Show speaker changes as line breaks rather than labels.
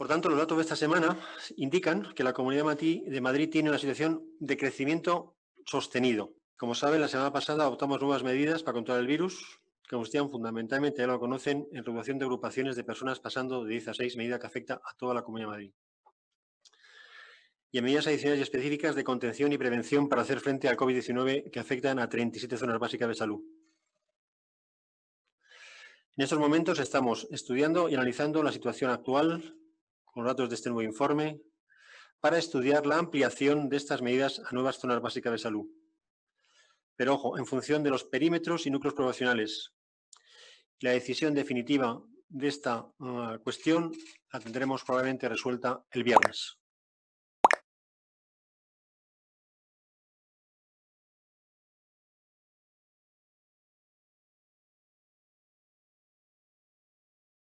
Por tanto, los datos de esta semana indican que la Comunidad de Madrid tiene una situación de crecimiento sostenido. Como saben, la semana pasada adoptamos nuevas medidas para controlar el virus, que consistían fundamentalmente, ya lo conocen, en regulación de agrupaciones de personas pasando de 10 a 6, medida que afecta a toda la Comunidad de Madrid. Y en medidas adicionales y específicas de contención y prevención para hacer frente al COVID-19 que afectan a 37 zonas básicas de salud. En estos momentos estamos estudiando y analizando la situación actual con datos de este nuevo informe, para estudiar la ampliación de estas medidas a nuevas zonas básicas de salud. Pero ojo, en función de los perímetros y núcleos poblacionales. La decisión definitiva de esta ah, cuestión la tendremos
probablemente resuelta el viernes.